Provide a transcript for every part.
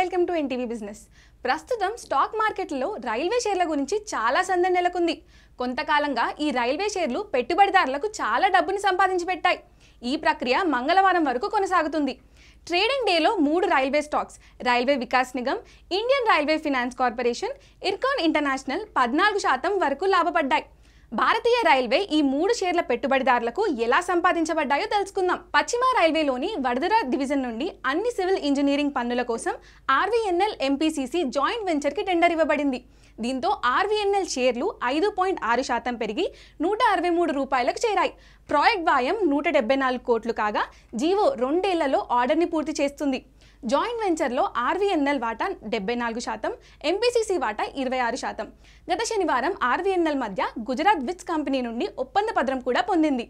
welcome to NTV business ప్రస్తుతం stock మార్కెట్లో railway షేర్ల గురించి చాలా సందడి నెలకొంది కొంతకాలంగా ఈ రైల్వే షేర్లు పెట్టుబడిదారులకు చాలా డబ్బుని సంపాదించి పెట్టాయి ఈ ప్రక్రియ మంగళవారం వరకు కొనసాగుతుంది ట్రేడింగ్ డేలో మూడు railway stocks railway Vikas Nigam Indian railway finance corporation Ircon international పద్నాలుగు శాతం వరకు లాభపడ్డాయి భారతీయ రైల్వే ఈ మూడు షేర్ల పెట్టుబడిదారులకు ఎలా సంపాదించబడ్డాయో తెలుసుకుందాం పశ్చిమ రైల్వేలోని వడదర డివిజన్ నుండి అన్ని సివిల్ ఇంజనీరింగ్ పనుల కోసం ఆర్వీఎన్ఎల్ ఎంపీసీసీ జాయింట్ వెంచర్కి టెండర్ ఇవ్వబడింది దీంతో ఆర్వీఎన్ఎల్ షేర్లు ఐదు పాయింట్ ఆరు శాతం పెరిగి నూట అరవై మూడు రూపాయలకు చేరాయి ప్రాజెక్ట్ వాయం నూట డెబ్బై నాలుగు కోట్లు కాగా జీవో రెండేళ్లలో ఆర్డర్ని పూర్తి చేస్తుంది జాయింట్ వెంచర్లో ఆర్వీఎన్ఎల్ వాటా డెబ్బై నాలుగు శాతం ఎంపీసీసీ వాటా ఇరవై ఆరు శాతం గత శనివారం ఆర్వీఎన్ఎల్ మధ్య గుజరాత్ విత్స్ కంపెనీ నుండి ఒప్పంద పత్రం కూడా పొందింది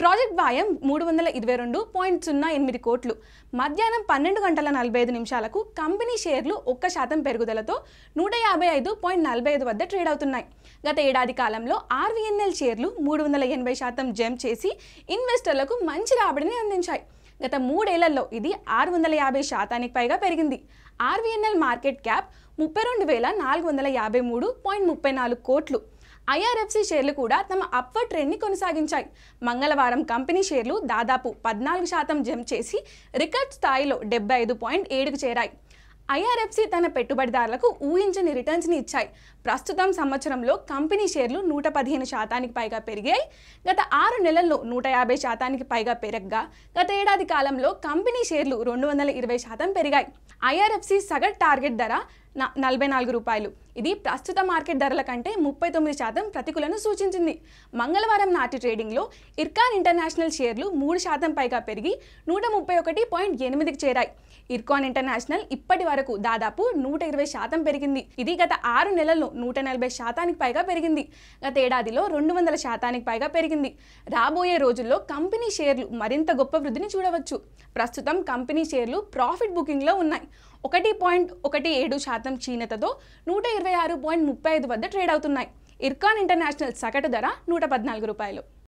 ప్రాజెక్ట్ వ్యయం మూడు వందల ఇరవై రెండు పాయింట్ సున్నా ఎనిమిది కోట్లు మధ్యాహ్నం పన్నెండు గంటల నలభై ఐదు నిమిషాలకు కంపెనీ షేర్లు ఒక్క శాతం పెరుగుదలతో నూట యాభై ఐదు పాయింట్ నలభై ఐదు వద్ద ట్రేడ్ అవుతున్నాయి గత ఏడాది కాలంలో ఆర్వీఎన్ఎల్ షేర్లు మూడు వందల ఎనభై శాతం జంప్ చేసి ఇన్వెస్టర్లకు మంచి రాబడిని అందించాయి గత మూడేళ్లలో ఇది ఆరు వందల యాభై శాతానికి పైగా పెరిగింది ఆర్వీఎన్ఎల్ మార్కెట్ క్యాప్ ముప్పై రెండు వేల నాలుగు వందల యాభై మూడు పాయింట్ ముప్పై నాలుగు కోట్లు ఐఆర్ఎఫ్సి షేర్లు కూడా తమ అప్వర్ ట్రెండ్ని కొనసాగించాయి మంగళవారం కంపెనీ షేర్లు దాదాపు పద్నాలుగు శాతం జంప్ చేసి రికార్డ్ స్థాయిలో డెబ్బై ఐదు పాయింట్ ఏడుకు చేరాయి ఐఆర్ఎఫ్సి తన పెట్టుబడిదారులకు ఊహించని రిటర్న్స్ని ఇచ్చాయి ప్రస్తుతం సంవత్సరంలో కంపెనీ షేర్లు నూట పదిహేను శాతానికి పైగా పెరిగాయి గత ఆరు నెలల్లో నూట యాభై శాతానికి పైగా పెరగ్గా గత ఏడాది కాలంలో కంపెనీ షేర్లు రెండు వందల ఇరవై శాతం పెరిగాయి ఐఆర్ఎఫ్సి సగటు టార్గెట్ ధర నలభై నాలుగు రూపాయలు ఇది ప్రస్తుత మార్కెట్ ధరల కంటే ముప్పై తొమ్మిది శాతం ప్రతికూలను సూచించింది మంగళవారం నాటి ట్రేడింగ్లో ఇర్కాన్ ఇంటర్నేషనల్ షేర్లు మూడు శాతం పైగా పెరిగి నూట ముప్పై ఒకటి పాయింట్ ఎనిమిదికి చేరాయి ఇర్కాన్ ఇంటర్నేషనల్ ఇప్పటి వరకు దాదాపు నూట ఇరవై శాతం పెరిగింది ఇది గత ఆరు నెలల్లో నూట నలభై శాతానికి పైగా పెరిగింది గత ఏడాదిలో రెండు వందల శాతానికి పైగా పెరిగింది రాబోయే రోజుల్లో కంపెనీ షేర్లు మరింత గొప్ప వృద్ధిని చూడవచ్చు ప్రస్తుతం కంపెనీ షేర్లు ప్రాఫిట్ బుకింగ్లో ఉన్నాయి ఒకటి పాయింట్ ఒకటి ఏడు శాతం క్షీణతతో నూట ఇరవై ఆరు పాయింట్ ముప్పై ఐదు వద్ద ట్రేడ్ అవుతున్నాయి ఇర్కాన్ ఇంటర్నేషనల్ సగటు ధర నూట పద్నాలుగు రూపాయలు